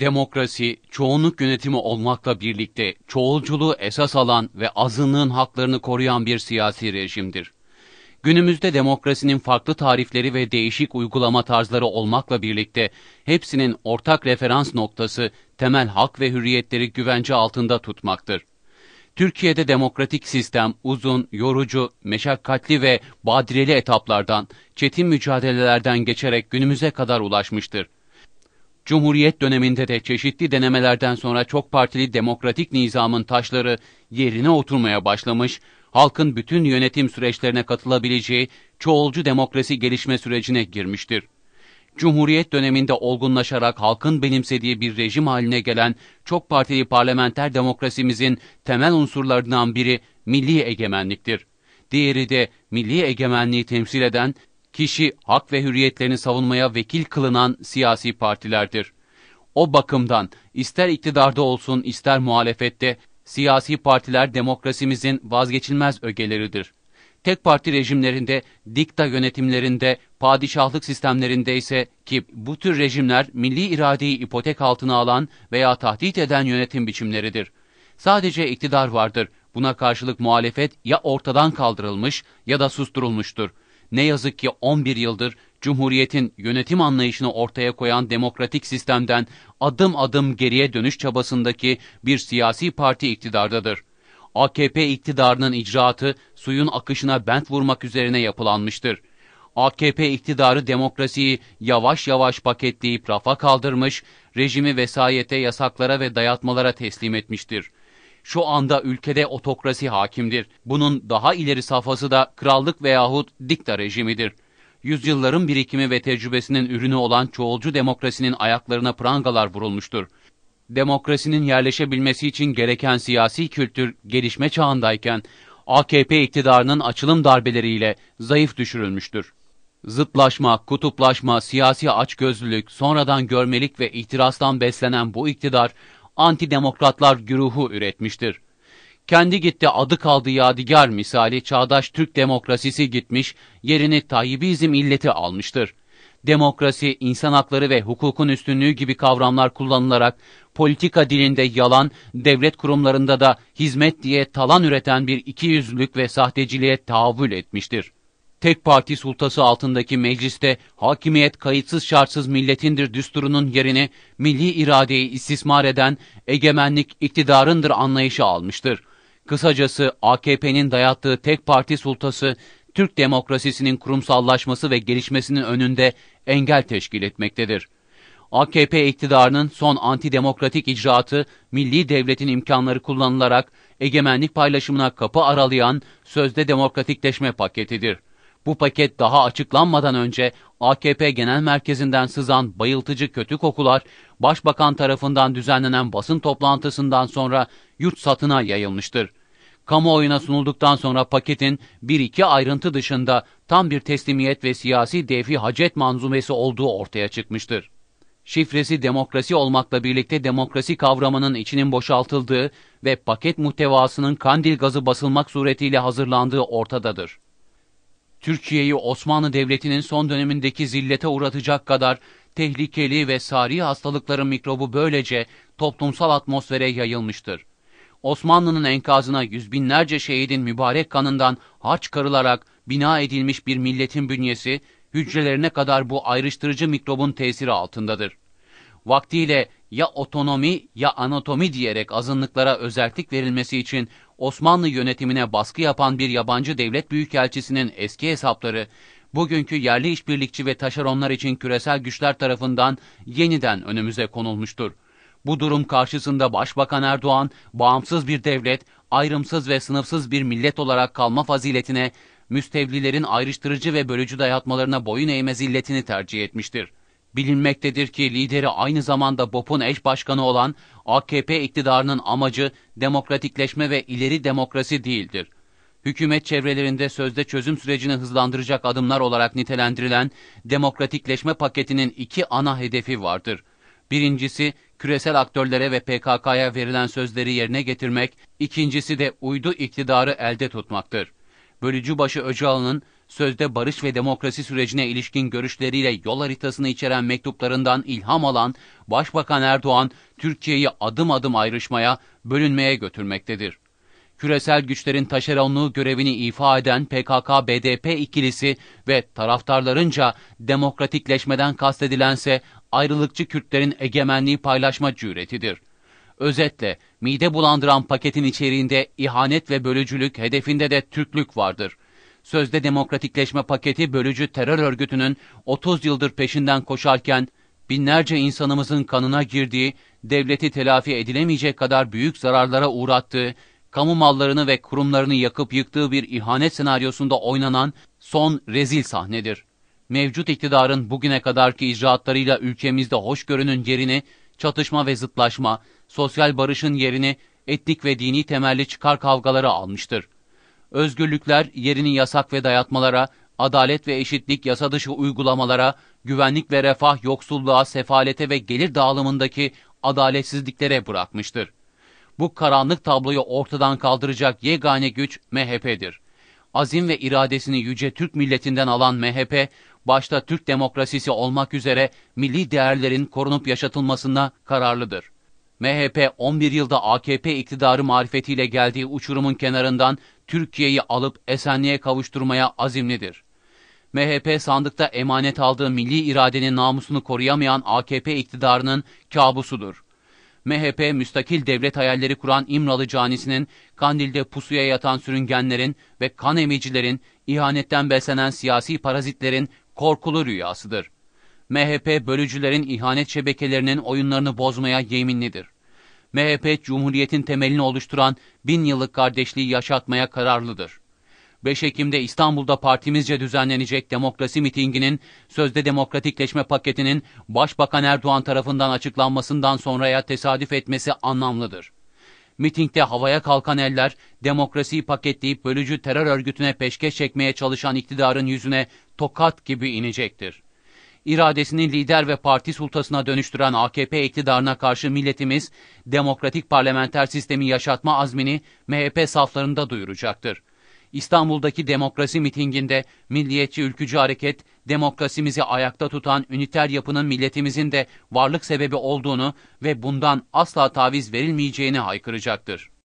demokrasi, çoğunluk yönetimi olmakla birlikte çoğulculuğu esas alan ve azınlığın haklarını koruyan bir siyasi rejimdir. Günümüzde demokrasinin farklı tarifleri ve değişik uygulama tarzları olmakla birlikte hepsinin ortak referans noktası temel hak ve hürriyetleri güvence altında tutmaktır. Türkiye'de demokratik sistem uzun, yorucu, meşakkatli ve badireli etaplardan, çetin mücadelelerden geçerek günümüze kadar ulaşmıştır. Cumhuriyet döneminde de çeşitli denemelerden sonra çok partili demokratik nizamın taşları yerine oturmaya başlamış, halkın bütün yönetim süreçlerine katılabileceği çoğulcu demokrasi gelişme sürecine girmiştir. Cumhuriyet döneminde olgunlaşarak halkın benimsediği bir rejim haline gelen çok partili parlamenter demokrasimizin temel unsurlarından biri milli egemenliktir. Diğeri de milli egemenliği temsil eden kişi hak ve hürriyetlerini savunmaya vekil kılınan siyasi partilerdir. O bakımdan ister iktidarda olsun ister muhalefette siyasi partiler demokrasimizin vazgeçilmez ögeleridir. Tek parti rejimlerinde, dikta yönetimlerinde, padişahlık sistemlerinde ise ki bu tür rejimler milli iradeyi ipotek altına alan veya tahdit eden yönetim biçimleridir. Sadece iktidar vardır. Buna karşılık muhalefet ya ortadan kaldırılmış ya da susturulmuştur ne yazık ki 11 yıldır Cumhuriyet'in yönetim anlayışını ortaya koyan demokratik sistemden adım adım geriye dönüş çabasındaki bir siyasi parti iktidardadır. AKP iktidarının icraatı suyun akışına bent vurmak üzerine yapılanmıştır. AKP iktidarı demokrasiyi yavaş yavaş paketleyip rafa kaldırmış, rejimi vesayete, yasaklara ve dayatmalara teslim etmiştir. Şu anda ülkede otokrasi hakimdir. Bunun daha ileri safhası da krallık veyahut dikta rejimidir. Yüzyılların birikimi ve tecrübesinin ürünü olan çoğulcu demokrasinin ayaklarına prangalar vurulmuştur. Demokrasinin yerleşebilmesi için gereken siyasi kültür gelişme çağındayken AKP iktidarının açılım darbeleriyle zayıf düşürülmüştür. Zıtlaşma, kutuplaşma, siyasi açgözlülük, sonradan görmelik ve itirazdan beslenen bu iktidar antidemokratlar güruhu üretmiştir. Kendi gitti adı kaldı yadigar misali çağdaş Türk demokrasisi gitmiş, yerini Tayyibizm illeti almıştır. Demokrasi, insan hakları ve hukukun üstünlüğü gibi kavramlar kullanılarak politika dilinde yalan, devlet kurumlarında da hizmet diye talan üreten bir ikiyüzlülük ve sahteciliğe tahavül etmiştir tek parti sultası altındaki mecliste hakimiyet kayıtsız şartsız milletindir düsturunun yerini milli iradeyi istismar eden egemenlik iktidarındır anlayışı almıştır. Kısacası AKP'nin dayattığı tek parti sultası Türk demokrasisinin kurumsallaşması ve gelişmesinin önünde engel teşkil etmektedir. AKP iktidarının son antidemokratik icraatı milli devletin imkanları kullanılarak egemenlik paylaşımına kapı aralayan sözde demokratikleşme paketidir. Bu paket daha açıklanmadan önce AKP Genel Merkezi'nden sızan bayıltıcı kötü kokular, Başbakan tarafından düzenlenen basın toplantısından sonra yurt satına yayılmıştır. Kamuoyuna sunulduktan sonra paketin bir iki ayrıntı dışında tam bir teslimiyet ve siyasi defi hacet manzumesi olduğu ortaya çıkmıştır. Şifresi demokrasi olmakla birlikte demokrasi kavramının içinin boşaltıldığı ve paket muhtevasının kandil gazı basılmak suretiyle hazırlandığı ortadadır. Türkiye'yi Osmanlı Devleti'nin son dönemindeki zillete uğratacak kadar tehlikeli ve sari hastalıkların mikrobu böylece toplumsal atmosfere yayılmıştır. Osmanlı'nın enkazına yüz binlerce şehidin mübarek kanından harç karılarak bina edilmiş bir milletin bünyesi, hücrelerine kadar bu ayrıştırıcı mikrobun tesiri altındadır. Vaktiyle ya otonomi ya anatomi diyerek azınlıklara özellik verilmesi için Osmanlı yönetimine baskı yapan bir yabancı devlet büyükelçisinin eski hesapları, bugünkü yerli işbirlikçi ve taşeronlar için küresel güçler tarafından yeniden önümüze konulmuştur. Bu durum karşısında Başbakan Erdoğan, bağımsız bir devlet, ayrımsız ve sınıfsız bir millet olarak kalma faziletine, müstevlilerin ayrıştırıcı ve bölücü dayatmalarına boyun eğmez illetini tercih etmiştir. Bilinmektedir ki lideri aynı zamanda BOP'un eş başkanı olan AKP iktidarının amacı demokratikleşme ve ileri demokrasi değildir. Hükümet çevrelerinde sözde çözüm sürecini hızlandıracak adımlar olarak nitelendirilen demokratikleşme paketinin iki ana hedefi vardır. Birincisi küresel aktörlere ve PKK'ya verilen sözleri yerine getirmek, ikincisi de uydu iktidarı elde tutmaktır. Bölücübaşı Öcalan'ın sözde barış ve demokrasi sürecine ilişkin görüşleriyle yol haritasını içeren mektuplarından ilham alan Başbakan Erdoğan, Türkiye'yi adım adım ayrışmaya, bölünmeye götürmektedir. Küresel güçlerin taşeronluğu görevini ifa eden PKK-BDP ikilisi ve taraftarlarınca demokratikleşmeden kastedilense ayrılıkçı Kürtlerin egemenliği paylaşma cüretidir. Özetle, mide bulandıran paketin içeriğinde ihanet ve bölücülük, hedefinde de Türklük vardır. Sözde demokratikleşme paketi bölücü terör örgütünün 30 yıldır peşinden koşarken binlerce insanımızın kanına girdiği, devleti telafi edilemeyecek kadar büyük zararlara uğrattığı, kamu mallarını ve kurumlarını yakıp yıktığı bir ihanet senaryosunda oynanan son rezil sahnedir. Mevcut iktidarın bugüne kadarki icraatlarıyla ülkemizde hoşgörünün yerini, çatışma ve zıtlaşma, sosyal barışın yerini etnik ve dini temelli çıkar kavgaları almıştır. Özgürlükler yerini yasak ve dayatmalara, adalet ve eşitlik yasa dışı uygulamalara, güvenlik ve refah yoksulluğa, sefalete ve gelir dağılımındaki adaletsizliklere bırakmıştır. Bu karanlık tabloyu ortadan kaldıracak yegane güç MHP'dir. Azim ve iradesini yüce Türk milletinden alan MHP, başta Türk demokrasisi olmak üzere milli değerlerin korunup yaşatılmasına kararlıdır. MHP 11 yılda AKP iktidarı marifetiyle geldiği uçurumun kenarından Türkiye'yi alıp esenliğe kavuşturmaya azimlidir. MHP sandıkta emanet aldığı milli iradenin namusunu koruyamayan AKP iktidarının kabusudur. MHP müstakil devlet hayalleri kuran İmralı canisinin, Kandil'de pusuya yatan sürüngenlerin ve kan emicilerin, ihanetten beslenen siyasi parazitlerin korkulu rüyasıdır. MHP bölücülerin ihanet şebekelerinin oyunlarını bozmaya yeminlidir. MHP, Cumhuriyet'in temelini oluşturan bin yıllık kardeşliği yaşatmaya kararlıdır. 5 Ekim'de İstanbul'da partimizce düzenlenecek demokrasi mitinginin sözde demokratikleşme paketinin Başbakan Erdoğan tarafından açıklanmasından sonraya tesadüf etmesi anlamlıdır. Mitingde havaya kalkan eller demokrasiyi paketleyip bölücü terör örgütüne peşkeş çekmeye çalışan iktidarın yüzüne tokat gibi inecektir iradesini lider ve parti sultasına dönüştüren AKP iktidarına karşı milletimiz, demokratik parlamenter sistemi yaşatma azmini MHP saflarında duyuracaktır. İstanbul'daki demokrasi mitinginde Milliyetçi Ülkücü Hareket, demokrasimizi ayakta tutan üniter yapının milletimizin de varlık sebebi olduğunu ve bundan asla taviz verilmeyeceğini haykıracaktır.